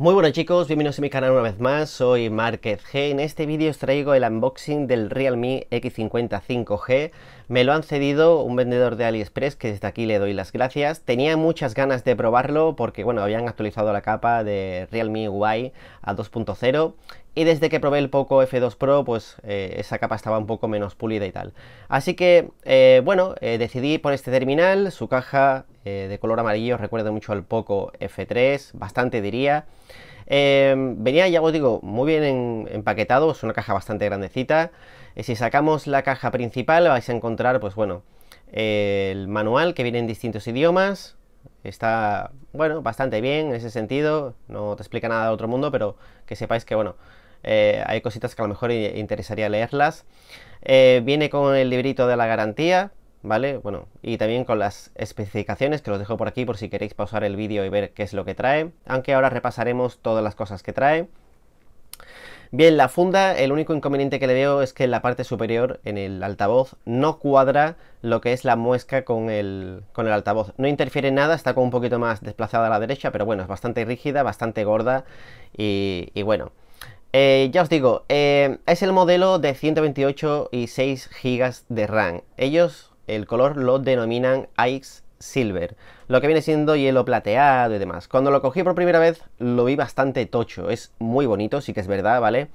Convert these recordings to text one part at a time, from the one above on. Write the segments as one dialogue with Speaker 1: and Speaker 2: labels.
Speaker 1: Muy buenas chicos, bienvenidos a mi canal una vez más, soy Márquez G. En este vídeo os traigo el unboxing del Realme X50 5G. Me lo han cedido un vendedor de AliExpress que desde aquí le doy las gracias. Tenía muchas ganas de probarlo porque bueno, habían actualizado la capa de Realme UI a 2.0 y desde que probé el Poco F2 Pro, pues eh, esa capa estaba un poco menos pulida y tal. Así que, eh, bueno, eh, decidí por este terminal, su caja de color amarillo recuerda mucho al Poco F3, bastante diría. venía, ya os digo, muy bien empaquetado, es una caja bastante grandecita. si sacamos la caja principal vais a encontrar, pues bueno, el manual que viene en distintos idiomas, está, bueno, bastante bien en ese sentido, no te explica nada de otro mundo, pero que sepáis que, bueno, eh, hay cositas que a lo mejor interesaría leerlas. Eh, viene con el librito de la garantía, ¿vale? Bueno, y también con las especificaciones, que los dejo por aquí por si queréis pausar el vídeo y ver qué es lo que trae, aunque ahora repasaremos todas las cosas que trae. Bien, la funda, el único inconveniente que le veo es que en la parte superior, en el altavoz, no cuadra lo que es la muesca con el, altavoz. No interfiere en nada, está como un poquito más desplazada a la derecha, pero bueno, es bastante rígida, bastante gorda y bueno. Eh, ya os digo, eh, es el modelo de 128 y 6 GB de RAM. Ellos el color lo denominan Ice Silver, lo que viene siendo hielo plateado y demás. Cuando lo cogí por primera vez lo vi bastante tocho, es muy bonito, sí que es verdad, ¿vale?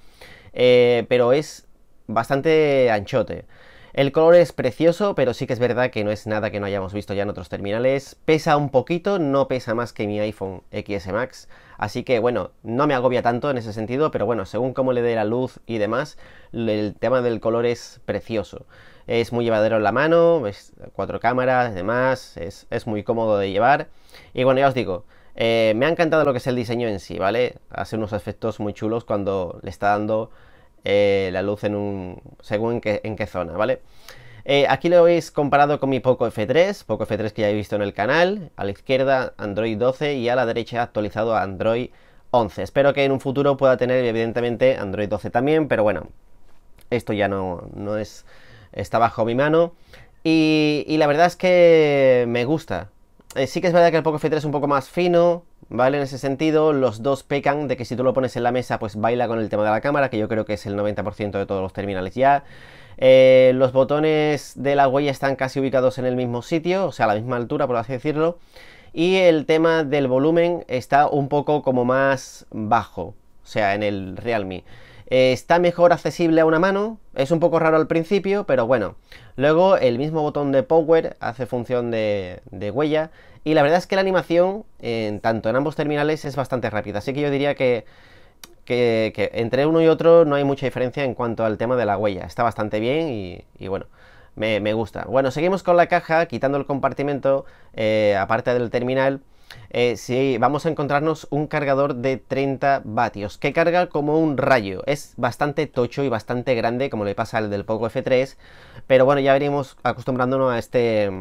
Speaker 1: Eh, pero es bastante anchote. El color es precioso, pero sí que es verdad que no es nada que no hayamos visto ya en otros terminales. Pesa un poquito, no pesa más que mi iPhone XS Max, Así que bueno, no me agobia tanto en ese sentido, pero bueno, según cómo le dé la luz y demás, el tema del color es precioso. Es muy llevadero en la mano, cuatro cámaras demás, es, muy cómodo de llevar. Y bueno, ya os digo, eh, me ha encantado lo que es el diseño en sí, ¿vale? Hace unos efectos muy chulos cuando le está dando eh, la luz en un. según en qué zona, ¿vale? Eh, aquí lo habéis comparado con mi Poco F3, Poco F3 que ya he visto en el canal, a la izquierda Android 12 y a la derecha actualizado a Android 11. Espero que en un futuro pueda tener evidentemente Android 12 también, pero bueno, esto ya no, no es, está bajo mi mano. Y, la verdad es que me gusta. Eh, sí que es verdad que el Poco F3 es un poco más fino, ¿vale? En ese sentido, los dos pecan de que si tú lo pones en la mesa, pues baila con el tema de la cámara, que yo creo que es el 90% de todos los terminales ya. Eh, los botones de la huella están casi ubicados en el mismo sitio, o sea, a la misma altura, por así decirlo. Y el tema del volumen está un poco como más bajo, o sea, en el Realme. Eh, está mejor accesible a una mano, es un poco raro al principio, pero bueno. Luego el mismo botón de Power hace función de, de huella. Y la verdad es que la animación, en, tanto en ambos terminales, es bastante rápida. Así que yo diría que que, entre uno y otro no hay mucha diferencia en cuanto al tema de la huella. Está bastante bien y, bueno, me, gusta. Bueno, seguimos con la caja, quitando el compartimento, eh, aparte del terminal. Eh, sí, vamos a encontrarnos un cargador de 30 vatios que carga como un rayo. Es bastante tocho y bastante grande, como le pasa al del Poco F3, pero bueno, ya venimos acostumbrándonos a este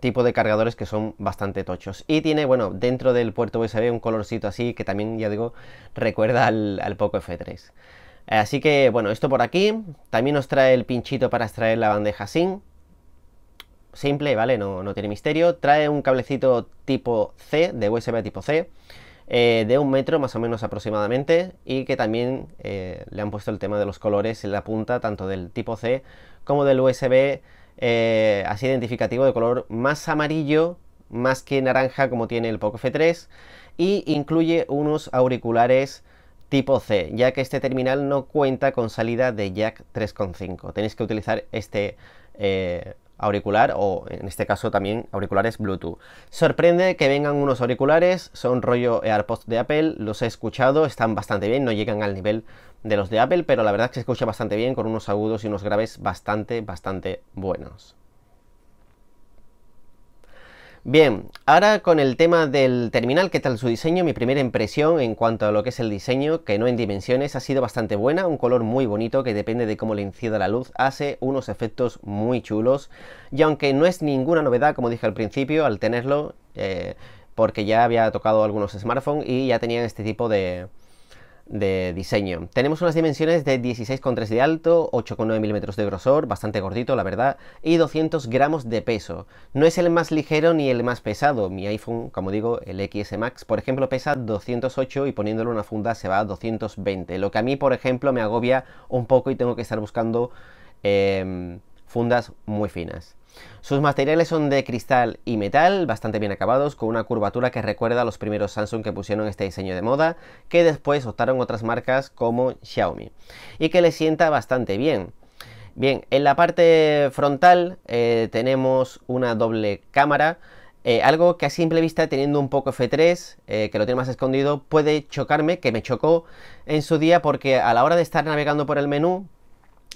Speaker 1: tipo de cargadores que son bastante tochos. Y tiene, bueno, dentro del puerto USB un colorcito así que también, ya digo, recuerda al, Poco F3. Así que, bueno, esto por aquí. También nos trae el pinchito para extraer la bandeja SIM. Simple, ¿vale? No, no tiene misterio. Trae un cablecito tipo C, de USB tipo C, eh, de un metro más o menos aproximadamente, y que también eh, le han puesto el tema de los colores en la punta, tanto del tipo C como del USB eh, así identificativo de color más amarillo, más que naranja como tiene el Poco F3 y incluye unos auriculares tipo C, ya que este terminal no cuenta con salida de jack 3.5. Tenéis que utilizar este eh, auricular o en este caso también auriculares Bluetooth. Sorprende que vengan unos auriculares, son rollo AirPods de Apple, los he escuchado, están bastante bien, no llegan al nivel de los de Apple, pero la verdad es que se escucha bastante bien con unos agudos y unos graves bastante, bastante buenos. Bien, ahora con el tema del terminal, ¿qué tal su diseño? Mi primera impresión en cuanto a lo que es el diseño, que no en dimensiones, ha sido bastante buena, un color muy bonito que depende de cómo le incida la luz, hace unos efectos muy chulos y aunque no es ninguna novedad, como dije al principio, al tenerlo, eh, porque ya había tocado algunos smartphones y ya tenían este tipo de, de diseño. Tenemos unas dimensiones de 16,3 de alto, 8,9 milímetros de grosor, bastante gordito la verdad, y 200 gramos de peso. No es el más ligero ni el más pesado, mi iPhone, como digo, el XS Max, por ejemplo, pesa 208 y poniéndole una funda se va a 220, lo que a mí, por ejemplo, me agobia un poco y tengo que estar buscando... Em, fundas muy finas. Sus materiales son de cristal y metal, bastante bien acabados, con una curvatura que recuerda a los primeros Samsung que pusieron este diseño de moda, que después optaron otras marcas como Xiaomi, y que le sienta bastante bien. Bien, en la parte frontal eh, tenemos una doble cámara, eh, algo que a simple vista, teniendo un poco F3, eh, que lo tiene más escondido, puede chocarme, que me chocó en su día, porque a la hora de estar navegando por el menú,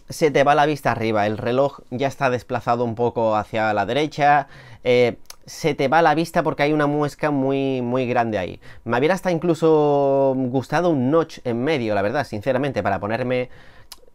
Speaker 1: se te va la vista arriba, el reloj ya está desplazado un poco hacia la derecha, eh, se te va la vista porque hay una muesca muy, muy grande ahí. Me hubiera hasta incluso gustado un notch en medio, la verdad, sinceramente, para ponerme...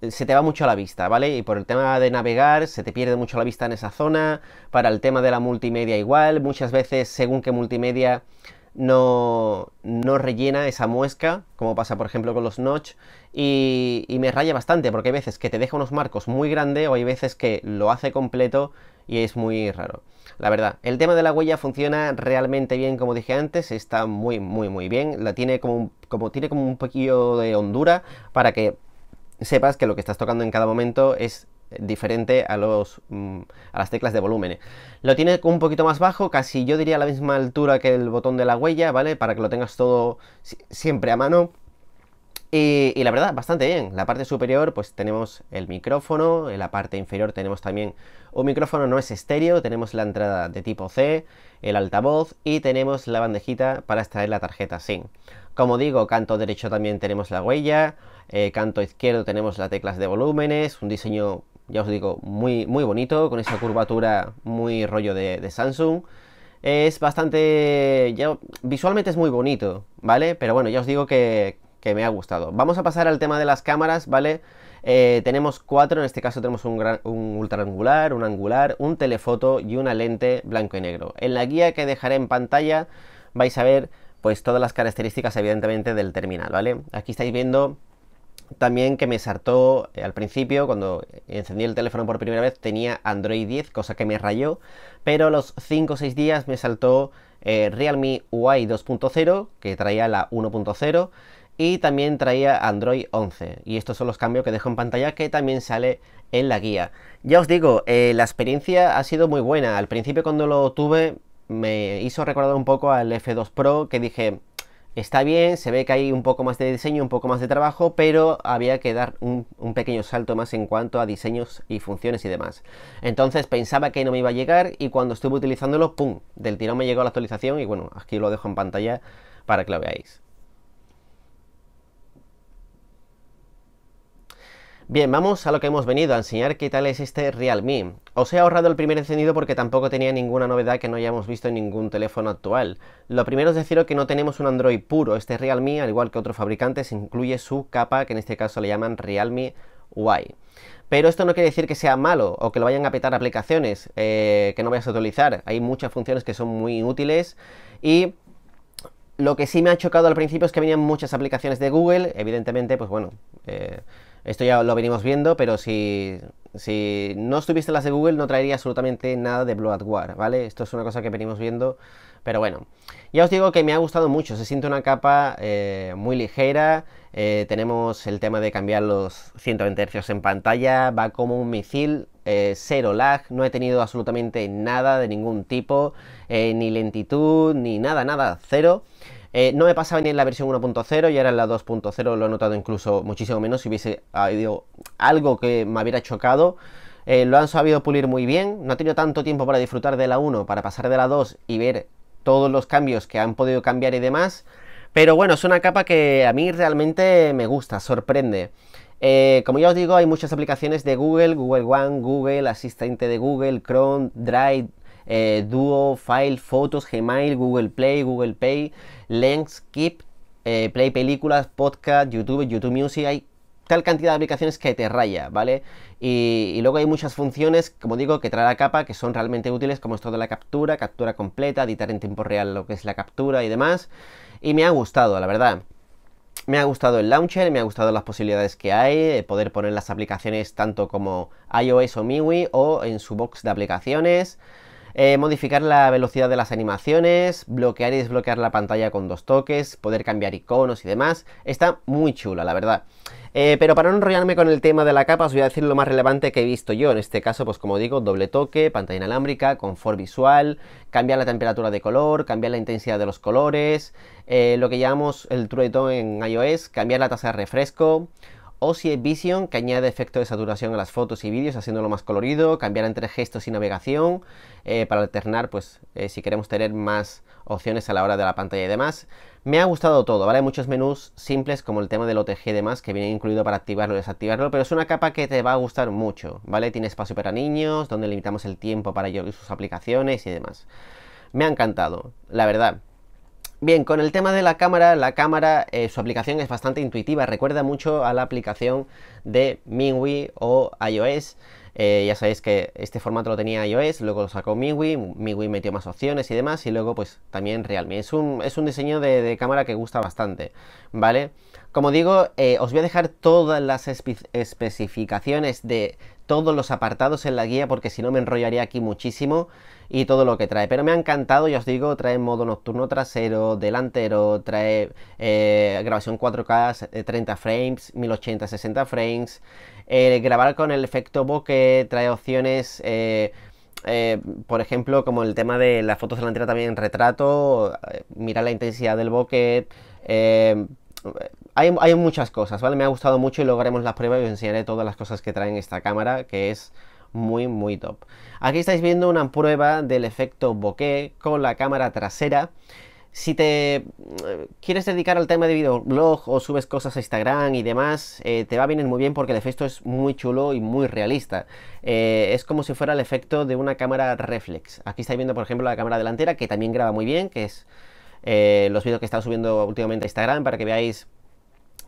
Speaker 1: Se te va mucho a la vista, ¿vale? Y por el tema de navegar, se te pierde mucho la vista en esa zona. Para el tema de la multimedia igual, muchas veces, según que multimedia no, no rellena esa muesca, como pasa por ejemplo con los notch, y, me raya bastante, porque hay veces que te deja unos marcos muy grandes o hay veces que lo hace completo y es muy raro. La verdad, el tema de la huella funciona realmente bien, como dije antes, está muy, muy, muy bien. La tiene como como, tiene como un poquillo de hondura para que sepas que lo que estás tocando en cada momento es diferente a, los, mm, a las teclas de volumen. ¿eh? Lo tiene un poquito más bajo, casi yo diría a la misma altura que el botón de la huella, ¿vale? Para que lo tengas todo siempre a mano. Y, la verdad, bastante bien. La parte superior, pues tenemos el micrófono. En la parte inferior tenemos también un micrófono, no es estéreo. Tenemos la entrada de tipo C, el altavoz y tenemos la bandejita para extraer la tarjeta SIM. Como digo, canto derecho también tenemos la huella. Eh, canto izquierdo tenemos las teclas de volúmenes. Un diseño ya os digo, muy, muy bonito, con esa curvatura muy rollo de, Samsung. Es bastante, ya, visualmente es muy bonito, ¿vale? Pero bueno, ya os digo que, me ha gustado. Vamos a pasar al tema de las cámaras, ¿vale? Eh, tenemos cuatro, en este caso tenemos un, gran, angular, un angular, un telefoto y una lente blanco y negro. En la guía que dejaré en pantalla vais a ver pues todas las características evidentemente del terminal, ¿vale? Aquí estáis viendo también que me saltó eh, al principio, cuando encendí el teléfono por primera vez, tenía Android 10, cosa que me rayó, pero a los 5 o 6 días me saltó eh, Realme UI 2.0, que traía la 1.0, y también traía Android 11. Y estos son los cambios que dejo en pantalla que también sale en la guía. Ya os digo, eh, la experiencia ha sido muy buena. Al principio cuando lo tuve me hizo recordar un poco al F2 Pro, que dije, está bien, se ve que hay un poco más de diseño, un poco más de trabajo, pero había que dar un, pequeño salto más en cuanto a diseños y funciones y demás. Entonces pensaba que no me iba a llegar y cuando estuve utilizándolo, ¡pum! Del tirón me llegó la actualización y bueno, aquí lo dejo en pantalla para que lo veáis. Bien, vamos a lo que hemos venido, a enseñar qué tal es este Realme. Os he ahorrado el primer encendido porque tampoco tenía ninguna novedad que no hayamos visto en ningún teléfono actual. Lo primero es decir que no tenemos un Android puro, este Realme, al igual que otros fabricantes, incluye su capa, que en este caso le llaman Realme UI Pero esto no quiere decir que sea malo o que lo vayan a petar aplicaciones eh, que no vayas a utilizar. Hay muchas funciones que son muy útiles y lo que sí me ha chocado al principio es que venían muchas aplicaciones de Google, evidentemente, pues bueno... Eh, esto ya lo venimos viendo, pero si, no estuviste las de Google no traería absolutamente nada de Blood War, ¿vale? Esto es una cosa que venimos viendo, pero bueno. Ya os digo que me ha gustado mucho, se siente una capa eh, muy ligera, eh, tenemos el tema de cambiar los 120 Hz en pantalla, va como un misil, eh, cero lag, no he tenido absolutamente nada de ningún tipo, ni lentitud, ni nada, nada, cero. Eh, no me pasaba ni en la versión 1.0 y ahora en la 2.0 lo he notado incluso muchísimo menos si hubiese habido algo que me hubiera chocado. Eh, lo han sabido pulir muy bien, no he tenido tanto tiempo para disfrutar de la 1, para pasar de la 2 y ver todos los cambios que han podido cambiar y demás. Pero bueno, es una capa que a mí realmente me gusta, sorprende. Eh, como ya os digo, hay muchas aplicaciones de Google, Google One, Google Asistente de Google, Chrome, Drive, eh, Duo, File, Fotos, Gmail, Google Play, Google Pay, Lens, Keep, eh, Play Películas, Podcast, YouTube, YouTube Music, hay tal cantidad de aplicaciones que te raya, ¿vale? Y, luego hay muchas funciones, como digo, que trae la capa, que son realmente útiles, como esto de la captura, captura completa, editar en tiempo real lo que es la captura y demás. Y me ha gustado, la verdad. Me ha gustado el launcher, me ha gustado las posibilidades que hay de poder poner las aplicaciones tanto como iOS o MIUI o en su box de aplicaciones. Eh, modificar la velocidad de las animaciones, bloquear y desbloquear la pantalla con dos toques, poder cambiar iconos y demás. Está muy chula, la verdad. Eh, pero para no enrollarme con el tema de la capa, os voy a decir lo más relevante que he visto yo. En este caso, pues como digo, doble toque, pantalla inalámbrica, confort visual, cambiar la temperatura de color, cambiar la intensidad de los colores, eh, lo que llamamos el True en iOS, cambiar la tasa de refresco, o Vision, que añade efecto de saturación a las fotos y vídeos, haciéndolo más colorido, cambiar entre gestos y navegación, eh, para alternar, pues, eh, si queremos tener más opciones a la hora de la pantalla y demás. Me ha gustado todo, ¿vale? Muchos menús simples como el tema del OTG y demás, que viene incluido para activarlo y desactivarlo, pero es una capa que te va a gustar mucho, ¿vale? Tiene espacio para niños, donde limitamos el tiempo para ellos y sus aplicaciones y demás. Me ha encantado, la verdad. Bien, con el tema de la cámara, la cámara, eh, su aplicación es bastante intuitiva, recuerda mucho a la aplicación de MIUI o iOS. Eh, ya sabéis que este formato lo tenía iOS, luego lo sacó MIUI, MIUI metió más opciones y demás, y luego pues también Realme. Es un, es un diseño de, cámara que gusta bastante, ¿vale? Como digo, eh, os voy a dejar todas las especificaciones de todos los apartados en la guía porque si no me enrollaría aquí muchísimo y todo lo que trae. Pero me ha encantado, ya os digo, trae modo nocturno trasero, delantero, trae eh, grabación 4K, 30 eh, frames, 1080, 60 frames, eh, grabar con el efecto bokeh, trae opciones... por ejemplo, como el tema de las fotos delantera también en retrato, mirar la intensidad del bokeh, hay, muchas cosas, ¿vale? Me ha gustado mucho y lograremos la prueba y os enseñaré todas las cosas que traen esta cámara, que es muy, muy top. Aquí estáis viendo una prueba del efecto bokeh con la cámara trasera. Si te eh, quieres dedicar al tema de videoblog o subes cosas a Instagram y demás, eh, te va a venir muy bien porque el efecto es muy chulo y muy realista. Eh, es como si fuera el efecto de una cámara reflex. Aquí estáis viendo, por ejemplo, la cámara delantera que también graba muy bien, que es eh, los vídeos que he subiendo últimamente a Instagram para que veáis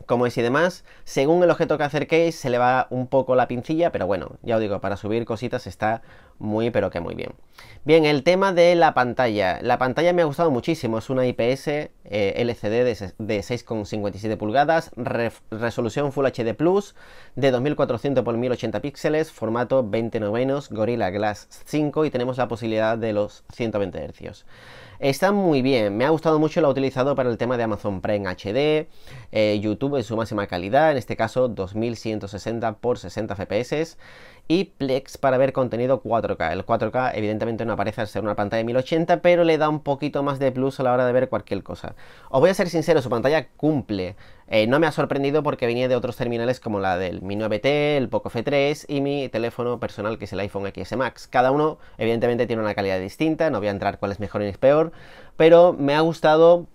Speaker 1: cómo es y demás. Según el objeto que acerquéis se le va un poco la pincilla, pero bueno, ya os digo, para subir cositas está muy pero que muy bien. Bien, el tema de la pantalla. La pantalla me ha gustado muchísimo, es una IPS eh, LCD de, de 6,57 pulgadas, resolución Full HD Plus de 2400 x 1080 píxeles, formato 20 novenos, Gorilla Glass 5 y tenemos la posibilidad de los 120 Hz. Está muy bien, me ha gustado mucho, lo ha utilizado para el tema de Amazon Prime HD, eh, YouTube en su máxima calidad, en este caso 2160 por 60 FPS y Plex para ver contenido 4K. El 4K evidentemente no aparece al ser una pantalla de 1080, pero le da un poquito más de plus a la hora de ver cualquier cosa. Os voy a ser sincero, su pantalla cumple. Eh, no me ha sorprendido porque venía de otros terminales como la del Mi 9T, el Poco F3 y mi teléfono personal que es el iPhone XS Max. Cada uno evidentemente tiene una calidad distinta, no voy a entrar cuál es mejor ni es peor, pero me ha gustado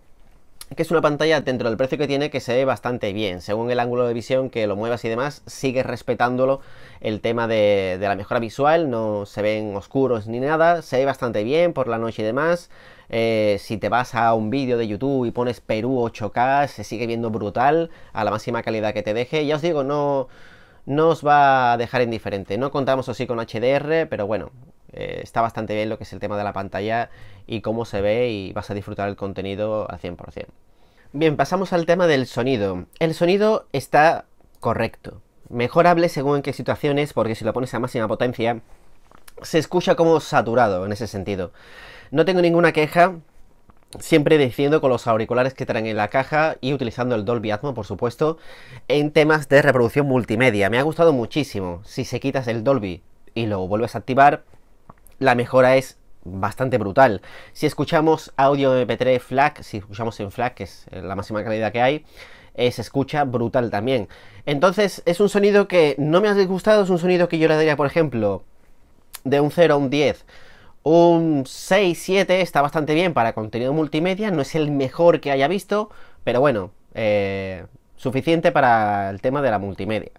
Speaker 1: que es una pantalla dentro del precio que tiene que se ve bastante bien. Según el ángulo de visión que lo muevas y demás, sigue respetándolo el tema de, la mejora visual, no se ven oscuros ni nada, se ve bastante bien por la noche y demás. Eh, si te vas a un vídeo de YouTube y pones Perú 8K, se sigue viendo brutal a la máxima calidad que te deje. Ya os digo, no, no os va a dejar indiferente. No contamos así con HDR, pero bueno, eh, está bastante bien lo que es el tema de la pantalla y cómo se ve y vas a disfrutar el contenido al 100%. Bien, pasamos al tema del sonido. El sonido está correcto, mejorable según en qué situaciones, porque si lo pones a máxima potencia se escucha como saturado en ese sentido. No tengo ninguna queja, siempre diciendo con los auriculares que traen en la caja y utilizando el Dolby Atmos, por supuesto, en temas de reproducción multimedia. Me ha gustado muchísimo. Si se quitas el Dolby y lo vuelves a activar, la mejora es bastante brutal. Si escuchamos audio MP3 FLAC, si escuchamos en FLAC, que es eh, la máxima calidad que hay, eh, se escucha brutal también. Entonces, es un sonido que no me ha disgustado, es un sonido que yo le daría, por ejemplo, de un 0 a un 10. Un 6, 7 está bastante bien para contenido multimedia, no es el mejor que haya visto, pero bueno, eh, suficiente para el tema de la multimedia.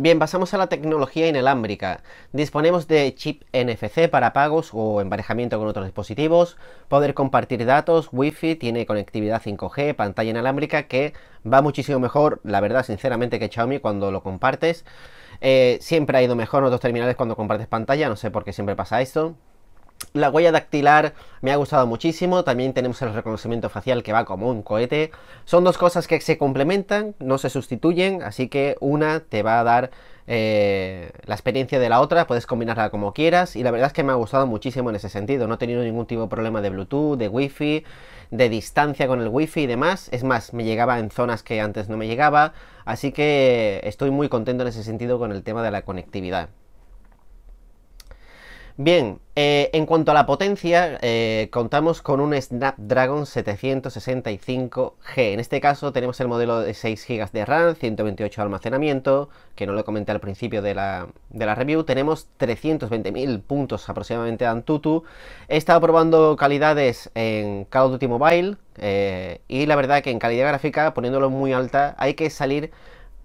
Speaker 1: Bien, pasamos a la tecnología inalámbrica. Disponemos de chip NFC para pagos o emparejamiento con otros dispositivos, poder compartir datos, Wi-Fi, tiene conectividad 5G, pantalla inalámbrica que va muchísimo mejor, la verdad, sinceramente, que Xiaomi cuando lo compartes. Eh, siempre ha ido mejor en otros terminales cuando compartes pantalla, no sé por qué siempre pasa esto. La huella dactilar me ha gustado muchísimo, también tenemos el reconocimiento facial que va como un cohete. Son dos cosas que se complementan, no se sustituyen, así que una te va a dar eh, la experiencia de la otra, puedes combinarla como quieras y la verdad es que me ha gustado muchísimo en ese sentido, no he tenido ningún tipo de problema de Bluetooth, de wifi, de distancia con el wifi y demás, es más, me llegaba en zonas que antes no me llegaba, así que estoy muy contento en ese sentido con el tema de la conectividad. Bien, eh, en cuanto a la potencia, eh, contamos con un Snapdragon 765G. En este caso tenemos el modelo de 6 GB de RAM, 128 de almacenamiento, que no lo comenté al principio de la, review. Tenemos 320.000 puntos aproximadamente de Antutu. He estado probando calidades en Call of Duty Mobile eh, y la verdad que en calidad gráfica, poniéndolo muy alta, hay que salir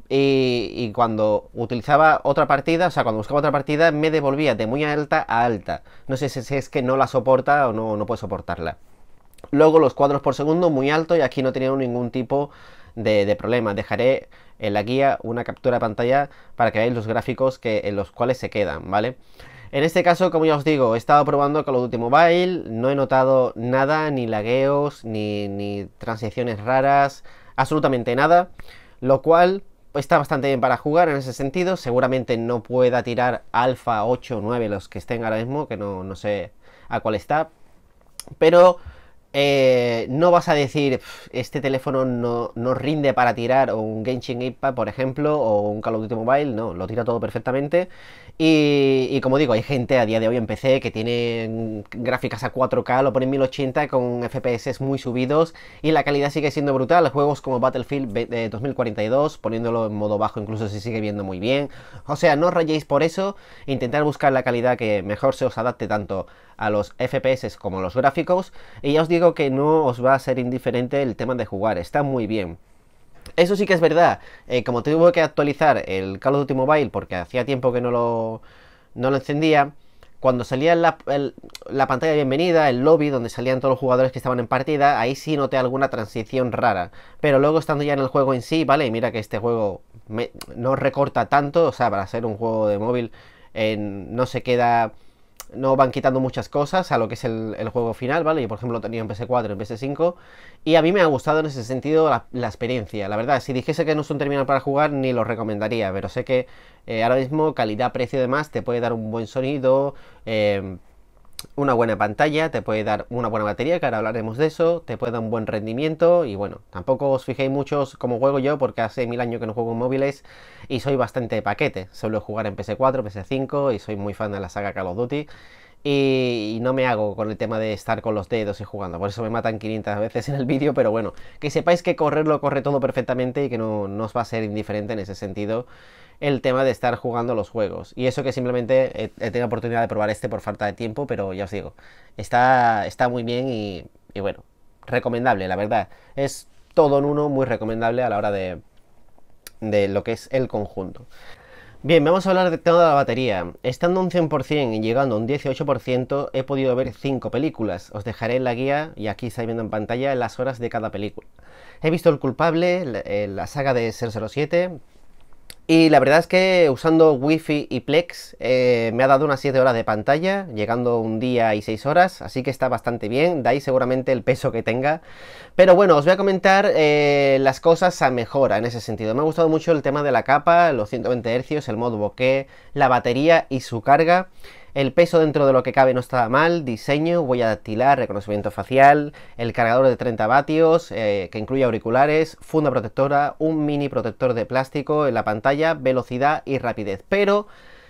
Speaker 1: y, cuando utilizaba otra partida, o sea, cuando buscaba otra partida, me devolvía de muy alta a alta. No sé si, es que no la soporta o no, puede soportarla. Luego los cuadros por segundo muy alto y aquí no tenía ningún tipo de, problema. Dejaré en la guía una captura de pantalla para que veáis los gráficos en los cuales se quedan, ¿vale? En este caso, como ya os digo, he estado probando con los último bail, no he notado nada, ni lagueos, ni transiciones raras, absolutamente nada, lo cual está bastante bien para jugar en ese sentido. Seguramente no pueda tirar alfa 8 o 9 los que estén ahora mismo, que no, no sé a cuál está. Pero eh, no vas a decir, este teléfono no, rinde para tirar o un Genshin Impact, por ejemplo, o un Call of Duty Mobile, no, lo tira todo perfectamente. Y, como digo, hay gente a día de hoy en PC que tiene gráficas a 4K, lo en 1080 con FPS muy subidos y la calidad sigue siendo brutal. Juegos como Battlefield 2042, poniéndolo en modo bajo incluso se sigue viendo muy bien. O sea, no os rayéis por eso, intentar buscar la calidad que mejor se os adapte tanto a los FPS como los gráficos y ya os digo que no os va a ser indiferente el tema de jugar, está muy bien. Eso sí que es verdad, eh, como tuve que actualizar el Call of Duty Mobile porque hacía tiempo que no lo, no lo encendía, cuando salía la, pantalla de bienvenida, el lobby donde salían todos los jugadores que estaban en partida, ahí sí noté alguna transición rara. Pero luego estando ya en el juego en sí, vale, mira que este juego no recorta tanto, o sea, para ser un juego de móvil eh, no se queda no van quitando muchas cosas a lo que es el, juego final, ¿vale? Yo, por ejemplo, lo tenía en PS4, en PS5, y a mí me ha gustado en ese sentido la, experiencia. La verdad, si dijese que no es un terminal para jugar, ni lo recomendaría, pero sé que eh, ahora mismo calidad, precio y demás te puede dar un buen sonido. Eh, una buena pantalla, te puede dar una buena batería, que ahora hablaremos de eso, te puede dar un buen rendimiento y bueno, tampoco os fijéis muchos como juego yo porque hace mil años que no juego en móviles y soy bastante paquete, suelo jugar en PS4, PS5 y soy muy fan de la saga Call of Duty y, no me hago con el tema de estar con los dedos y jugando, por eso me matan 500 veces en el vídeo, pero bueno, que sepáis que correrlo corre todo perfectamente y que no, no os va a ser indiferente en ese sentido el tema de estar jugando los juegos. Y eso que simplemente he, tenido oportunidad de probar este por falta de tiempo, pero ya os digo, está, está muy bien y, bueno, recomendable, la verdad. Es todo en uno muy recomendable a la hora de, de lo que es el conjunto. Bien, vamos a hablar de tema de la batería. Estando un 100% y llegando a un 18%, he podido ver 5 películas. Os dejaré en la guía, y aquí estáis viendo en pantalla, las horas de cada película. He visto El culpable, la, eh, la saga de 007, y la verdad es que usando Wi-Fi y Plex eh, me ha dado unas 7 horas de pantalla, llegando un día y 6 horas, así que está bastante bien, dais ahí seguramente el peso que tenga. Pero bueno, os voy a comentar eh, las cosas a mejora en ese sentido. Me ha gustado mucho el tema de la capa, los 120 Hz, el modo bokeh, la batería y su carga. El peso dentro de lo que cabe no estaba mal, diseño, huella dactilar, reconocimiento facial, el cargador de 30 vatios, eh, que incluye auriculares, funda protectora, un mini protector de plástico en la pantalla, velocidad y rapidez. Pero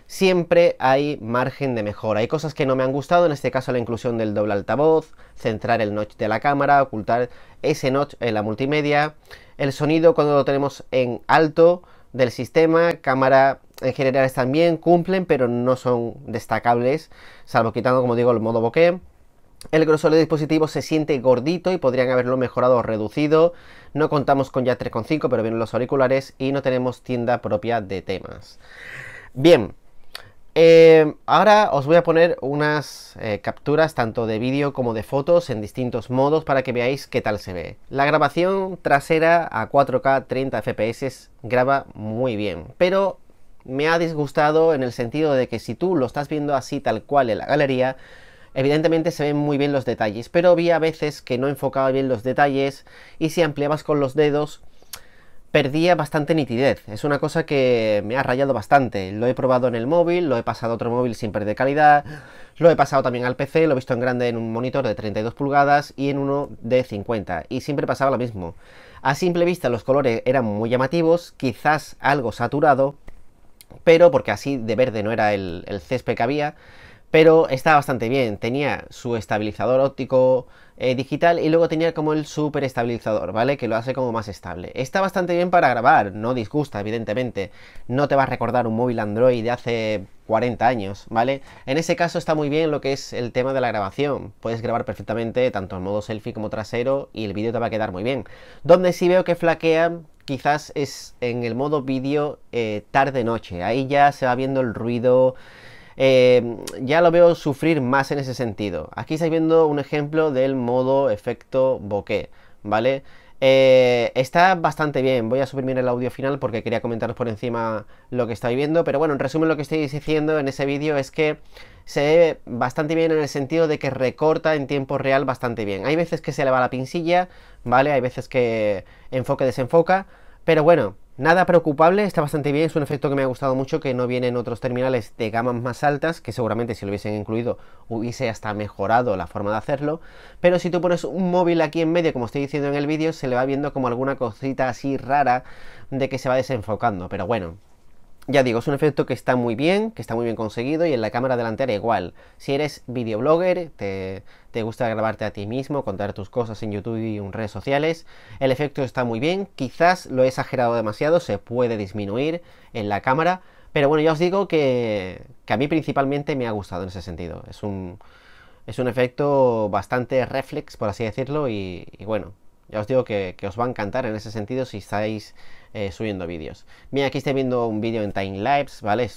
Speaker 1: siempre hay margen de mejora. Hay cosas que no me han gustado, en este caso la inclusión del doble altavoz, centrar el notch de la cámara, ocultar ese notch en la multimedia, el sonido cuando lo tenemos en alto del sistema, cámara en están también cumplen, pero no son destacables, salvo quitando, como digo, el modo bokeh. El grosor del dispositivo se siente gordito y podrían haberlo mejorado o reducido. No contamos con ya 3.5, pero vienen los auriculares y no tenemos tienda propia de temas. Bien, eh, ahora os voy a poner unas eh, capturas tanto de vídeo como de fotos en distintos modos para que veáis qué tal se ve. La grabación trasera a 4K 30 FPS graba muy bien, pero me ha disgustado en el sentido de que si tú lo estás viendo así tal cual en la galería, evidentemente se ven muy bien los detalles, pero vi a veces que no enfocaba bien los detalles y si ampliabas con los dedos perdía bastante nitidez. Es una cosa que me ha rayado bastante. Lo he probado en el móvil, lo he pasado a otro móvil sin perder calidad, lo he pasado también al PC, lo he visto en grande en un monitor de 32 pulgadas y en uno de 50 y siempre pasaba lo mismo. A simple vista los colores eran muy llamativos, quizás algo saturado, pero porque así de verde no era el, césped que había, pero estaba bastante bien, tenía su estabilizador óptico eh, digital y luego tenía como el super estabilizador, ¿vale? Que lo hace como más estable. Está bastante bien para grabar, no disgusta, evidentemente, no te va a recordar un móvil Android de hace 40 años, ¿vale? En ese caso está muy bien lo que es el tema de la grabación. Puedes grabar perfectamente tanto en modo selfie como trasero y el vídeo te va a quedar muy bien. Donde sí veo que flaquea quizás es en el modo vídeo eh, tarde-noche. Ahí ya se va viendo el ruido. Em, ya lo veo sufrir más en ese sentido. Aquí estáis viendo un ejemplo del modo efecto bokeh, ¿vale? Eh, está bastante bien, voy a suprimir el audio final porque quería comentaros por encima lo que estáis viendo, pero bueno, en resumen lo que estoy diciendo en ese vídeo es que se ve bastante bien en el sentido de que recorta en tiempo real bastante bien. Hay veces que se le va la pincilla, ¿vale? Hay veces que enfoque, desenfoca, pero bueno, nada preocupable, está bastante bien, es un efecto que me ha gustado mucho, que no viene en otros terminales de gamas más altas, que seguramente si lo hubiesen incluido hubiese hasta mejorado la forma de hacerlo, pero si tú pones un móvil aquí en medio, como estoy diciendo en el vídeo, se le va viendo como alguna cosita así rara de que se va desenfocando, pero bueno, ya digo, es un efecto que está muy bien, que está muy bien conseguido y en la cámara delantera igual. Si eres videoblogger, te, te gusta grabarte a ti mismo, contar tus cosas en YouTube y en redes sociales, el efecto está muy bien, quizás lo he exagerado demasiado, se puede disminuir en la cámara, pero bueno, ya os digo que, que a mí principalmente me ha gustado en ese sentido. Es un, es un efecto bastante reflex, por así decirlo, y, y bueno, ya os digo que, os va a encantar en ese sentido si estáis eh, subiendo vídeos. Mira, aquí estoy viendo un vídeo en Time ¿vale?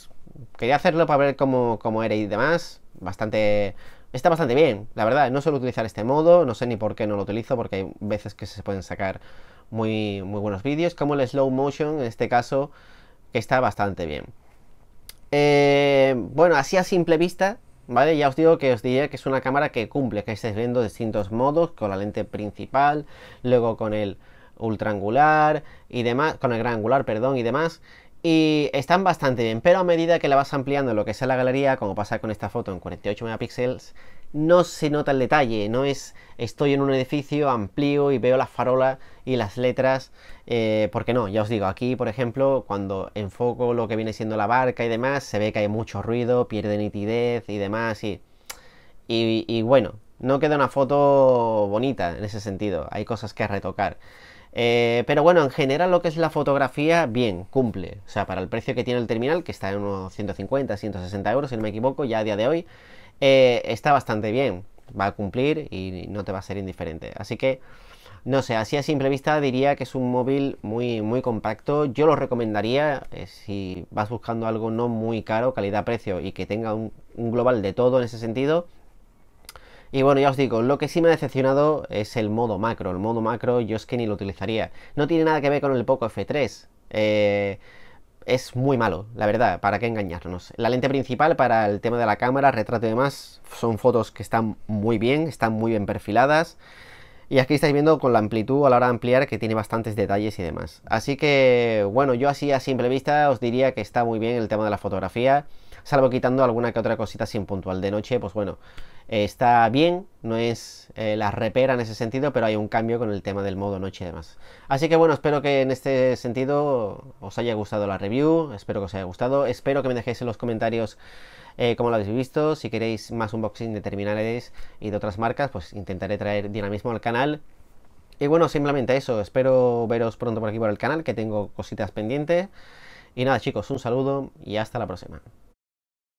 Speaker 1: Quería hacerlo para ver cómo, cómo era y demás. Bastante. Está bastante bien, la verdad. No suelo utilizar este modo, no sé ni por qué no lo utilizo, porque hay veces que se pueden sacar muy, muy buenos vídeos, como el slow motion, en este caso, que está bastante bien. Eh, bueno, así a simple vista, ¿vale? Ya os digo que os diría que es una cámara que cumple, que estáis viendo distintos modos, con la lente principal, luego con el ultraangular y demás, con el gran angular, perdón, y demás. Y están bastante bien, pero a medida que la vas ampliando lo que sea la galería, como pasa con esta foto en 48 megapíxeles, no se nota el detalle, no es estoy en un edificio, amplío y veo las farolas y las letras, eh, porque no, ya os digo, aquí por ejemplo, cuando enfoco lo que viene siendo la barca y demás, se ve que hay mucho ruido, pierde nitidez y demás, y bueno, no queda una foto bonita en ese sentido, hay cosas que retocar. Eh, pero bueno, en general lo que es la fotografía, bien, cumple. O sea, para el precio que tiene el terminal, que está en unos 150, 160 euros, si no me equivoco, ya a día de hoy, eh, está bastante bien. Va a cumplir y no te va a ser indiferente. Así que, no sé, así a simple vista diría que es un móvil muy, muy compacto. Yo lo recomendaría eh, si vas buscando algo no muy caro, calidad-precio y que tenga un global de todo en ese sentido y bueno, ya os digo, lo que sí me ha decepcionado es el modo macro. El modo macro yo es que ni lo utilizaría. No tiene nada que ver con el Poco F3. Eh, es muy malo, la verdad, para qué engañarnos. La lente principal para el tema de la cámara, retrato y demás, son fotos que están muy bien, están muy bien perfiladas. Y aquí estáis viendo con la amplitud a la hora de ampliar que tiene bastantes detalles y demás. Así que, bueno, yo así a simple vista os diría que está muy bien el tema de la fotografía, salvo quitando alguna que otra cosita sin puntual. De noche, pues bueno, eh, está bien, no es eh, la repera en ese sentido, pero hay un cambio con el tema del modo noche y demás. Así que bueno, espero que en este sentido os haya gustado la review, espero que os haya gustado, espero que me dejéis en los comentarios eh, Cómo como lo habéis visto, si queréis más unboxing de terminales y de otras marcas, pues intentaré traer dinamismo al canal. Y bueno, simplemente eso, espero veros pronto por aquí por el canal, que tengo cositas pendientes. Y nada chicos, un saludo y hasta la próxima.